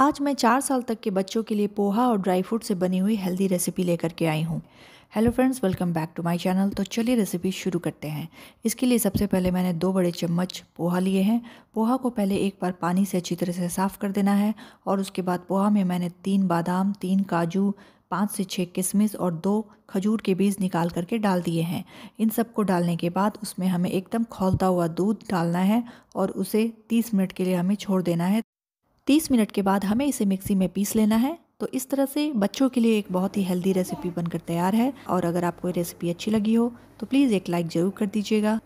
आज मैं चार साल तक के बच्चों के लिए पोहा और ड्राई फ्रूट से बनी हुई हेल्दी रेसिपी लेकर के आई हूँ hello friends welcome back to my channel तो चलिए रेसिपी शुरू करते हैं इसके लिए सबसे पहले मैंने दो बड़े चम्मच पोहा लिए हैं पोहा को पहले एक बार पानी से अच्छी तरह से साफ़ कर देना है और उसके बाद पोहा में मैंने तीन बादाम तीन काजू पाँच से छः किशमिश और दो खजूर के बीज निकाल करके डाल दिए हैं इन सबको डालने के बाद उसमें हमें एकदम खोलता हुआ दूध डालना है और उसे 30 मिनट के लिए हमें छोड़ देना है 30 मिनट के बाद हमें इसे मिक्सी में पीस लेना है तो इस तरह से बच्चों के लिए एक बहुत ही हेल्दी रेसिपी बनकर तैयार है और अगर आपको ये रेसिपी अच्छी लगी हो तो प्लीज़ एक लाइक ज़रूर कर दीजिएगा